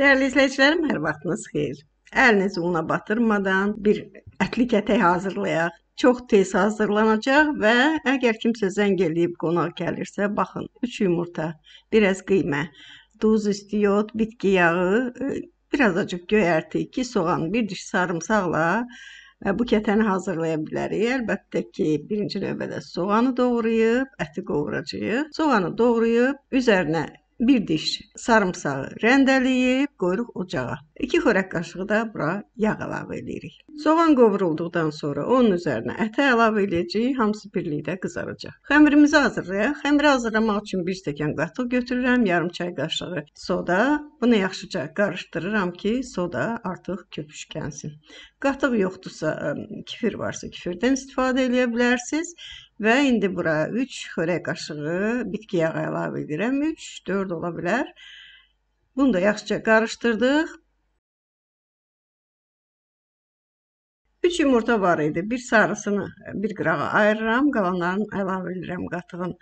Dəyərli izləyicilərim, hər vaxtınız xeyir. Əlinizi una batırmadan bir ətli kətək hazırlayaq. Çox tez hazırlanacaq və əgər kimsə zəng eləyib qonaq gəlirsə, baxın, 3 yumurta, biraz qiymə, duz istiyot, bitki yağı, e, biraz acıq göyərti, 2 soğan, bir diş sarımsaqla e, bu kətəni hazırlaya bilərik. Əlbəttə ki, birinci növbədə soğanı doğrayıb, əti qovuracağıq. Soğanı doğrayıb, üzərinə bir diş sarımsağı rəndələyib qoyuruq ocağa. 2 xörək qaşığı da bura yağ əlavə edirik. Soğan qovrulduqdan sonra onun üzərinə əti əlavə edəcəyik, hamısı birlikdə qızaracaq. Xəmirimizi hazırlayaq. Xəmiri hazırlamaq üçün 1 stəkan qatıq götürürəm, yarım çay qaşığı soda. Bunu yaxşıca qarışdırıram ki, soda artıq köpüşkənsin. Qatıq yoxdursa, kefir varsa kefirdən istifadə edə bilərsiniz. Və indi bura 3 xörək qaşığı bitki yağı əlavə edirəm. 3, 4 ola bilər. Bunu da yaxşıca qarışdırdıq. 3 yumurta var idi. Bir sarısını bir qırağa ayırıram, qalanlarını əlavə edirəm qatığın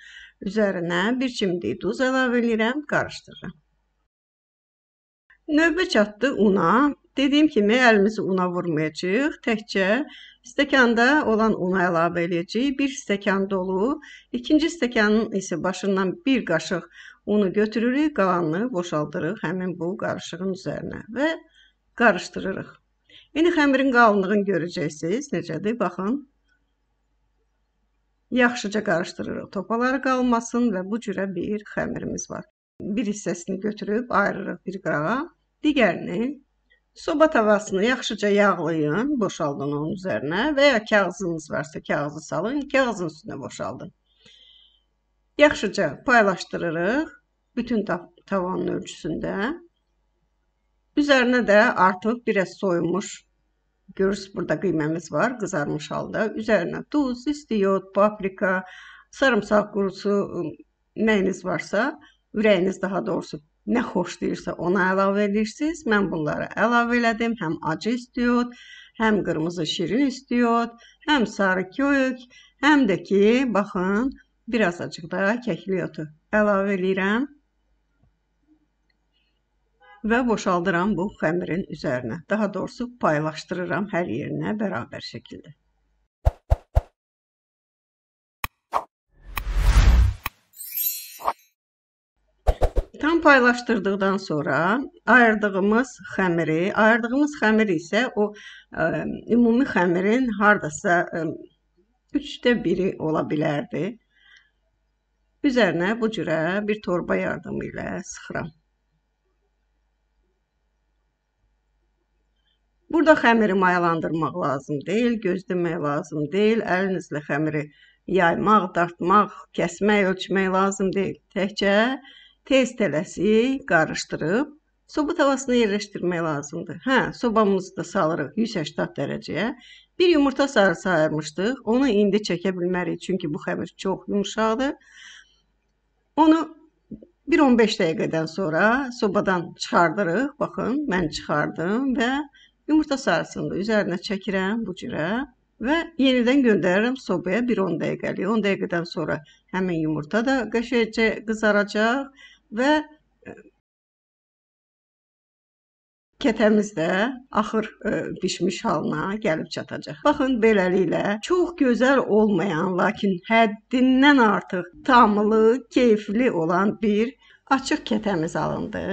üzərinə. Bir çimdik duz əlavə edirəm, qarışdırıram. Növbə çatdı una. Dediyim kimi əlimizi una vurmayacağıq. Təkcə stəkanda olan una əlavə edəcəyik. Bir stəkan dolu. İkinci stəkanın isə başından bir qaşıq unu götürürük, qalanını boşaldırıq həmin bu qarışığın üzərinə və qarışdırırıq. İndi xəmirin qalınlığını görəcəksiniz. Necədir? Baxın. Yaxşıca qarışdırırıq topaları qalmasın və bu cürə bir xəmirimiz var. Bir hissəsini götürüb ayırırıq bir qırağa. Digərini soba tavasını yaxşıca yağlayın, boşaldın onun üzərinə və ya kağızınız varsa kağızı salın, kağızın üstünə boşaldın. Yaxşıca paylaşdırırıq bütün tavanın ölçüsündə. Üzərinə də artıq biraz soyulmuş Görürsüz burada qıyməmiz var qızarmış halda. Üzərinə duz, istiyot, paprika, sarımsaq qurusu, nəyiniz varsa, ürəyiniz daha doğrusu nə xoşlayırsa ona əlavə edirsiniz. Mən bunları əlavə elədim. Həm acı istiyot, həm qırmızı şirin istiyot, həm sarı kök, həm də ki, baxın, biraz acıq da kəkli yotu əlavə eləyirəm və boşaldıram bu xəmirin üzərinə. Daha doğrusu paylaşdırıram hər yerinə bərabər şəkildə. Tam paylaşdırdıqdan sonra ayırdığımız xəmiri, ayırdığımız xəmir isə o ə, e, ümumi xəmirin hardasa ə, e, üçdə biri ola bilərdi. Üzərinə bu cürə bir torba yardımı ilə sıxıram. Burada xəmiri mayalandırmaq lazım deyil, gözləmək lazım deyil. Əlinizlə xəmiri yaymaq, dartmaq, kəsmək, ölçmək lazım deyil. Təkcə tez tələsik qarışdırıb soba tavasına yerləşdirmək lazımdır. Hə, sobamızı da salırıq 180 dərəcəyə. Bir yumurta sarısı ayırmışdıq. Onu indi çəkə bilmərik, çünki bu xəmir çox yumşaqdır. Onu 1-15 dəqiqədən sonra sobadan çıxardırıq. Baxın, mən çıxardım və Yumurta sarısını da üzərinə çəkirəm bu cürə və yenidən göndərirəm sobaya 1-10 dəqiqəlik. 10 dəqiqədən sonra həmin yumurta da qəşəngcə qızaracaq və e, kətəmiz də axır ə, e, bişmiş halına gəlib çatacaq. Baxın beləliklə çox gözəl olmayan, lakin həddindən artıq tamlı, keyfli olan bir açıq kətəmiz alındı.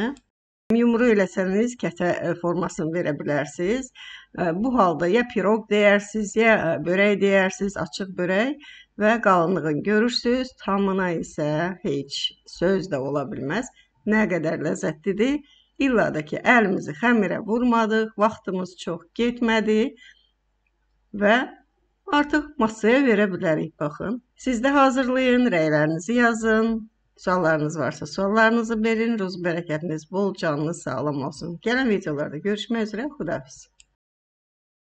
Yumru eləsəniz kətə e, formasını verə bilərsiniz. E, bu halda ya piroq deyərsiniz, ya e, börək deyərsiniz, açıq börək və qalınlığını görürsüz. Tamına isə heç söz də ola bilməz. Nə qədər ləzzətlidir. İlla da ki, əlimizi xəmirə vurmadıq, vaxtımız çox getmədi və artıq masaya verə bilərik. Baxın, siz də hazırlayın, rəylərinizi yazın. Suallarınız varsa suallarınızı verin. Ruz bereketiniz bol, canlı sağlam olsun. Gelen videolarda görüşmek üzere. Hudafiz.